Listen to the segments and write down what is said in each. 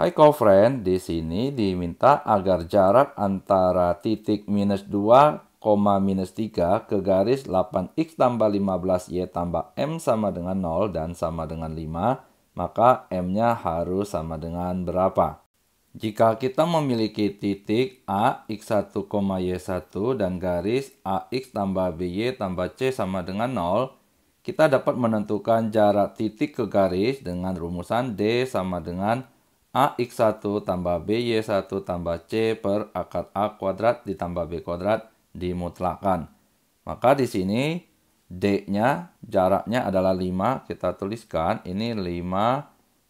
Hai friend, di sini diminta agar jarak antara titik minus 2, minus 3 ke garis 8x tambah 15y tambah m sama dengan 0 dan sama dengan 5, maka m-nya harus sama dengan berapa? Jika kita memiliki titik A, X1, Y1 dan garis AX tambah BY tambah C sama dengan 0, kita dapat menentukan jarak titik ke garis dengan rumusan D sama dengan 0. AX1 tambah BY1 tambah C per akad A kuadrat ditambah B kuadrat dimutlakan. Maka di sini D-nya jaraknya adalah 5. Kita tuliskan ini 5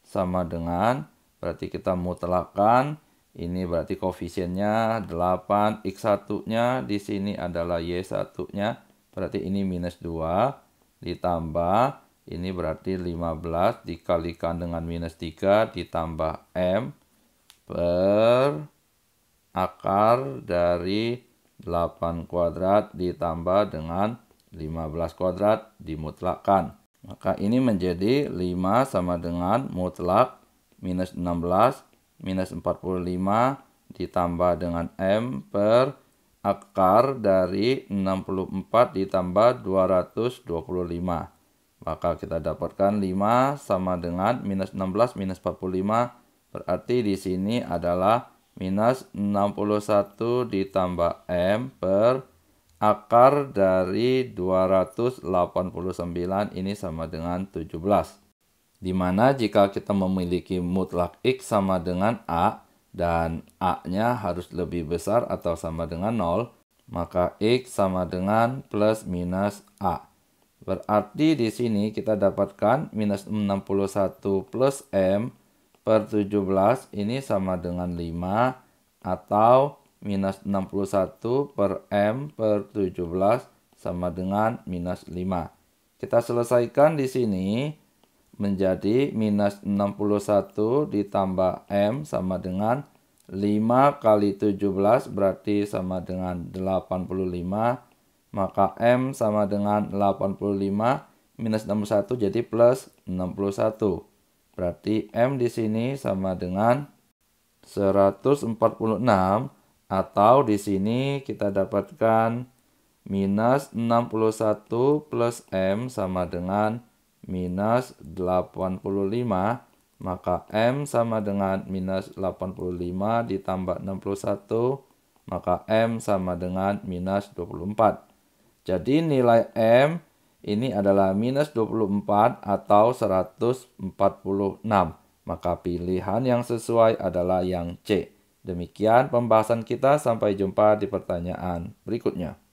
sama dengan berarti kita mutlakan. Ini berarti koefisiennya 8. X1-nya di sini adalah Y1-nya. Berarti ini minus 2 ditambah ini berarti 15 dikalikan dengan minus 3 ditambah M per akar dari 8 kuadrat ditambah dengan 15 kuadrat dimutlakkan. Maka ini menjadi 5 sama dengan mutlak minus 16 minus 45 ditambah dengan M per akar dari 64 ditambah 225. Maka kita dapatkan 5 sama dengan minus 16 minus 45. Berarti di sini adalah minus 61 ditambah M per akar dari 289 ini sama dengan 17. Dimana jika kita memiliki mutlak X sama dengan A dan A-nya harus lebih besar atau sama dengan 0, maka X sama dengan plus minus A. Berarti di sini kita dapatkan minus 61 plus M per 17 ini sama dengan 5 atau minus 61 per M per 17 sama dengan minus 5. Kita selesaikan di sini menjadi minus 61 ditambah M sama dengan 5 kali 17 berarti sama dengan 85 maka M sama dengan 85 minus 61 jadi plus 61. Berarti M di sini sama dengan 146 atau di sini kita dapatkan minus 61 plus M sama dengan minus 85 maka M sama dengan minus 85 ditambah 61 maka M sama dengan minus 24. Jadi nilai M ini adalah minus 24 atau 146. Maka pilihan yang sesuai adalah yang C. Demikian pembahasan kita, sampai jumpa di pertanyaan berikutnya.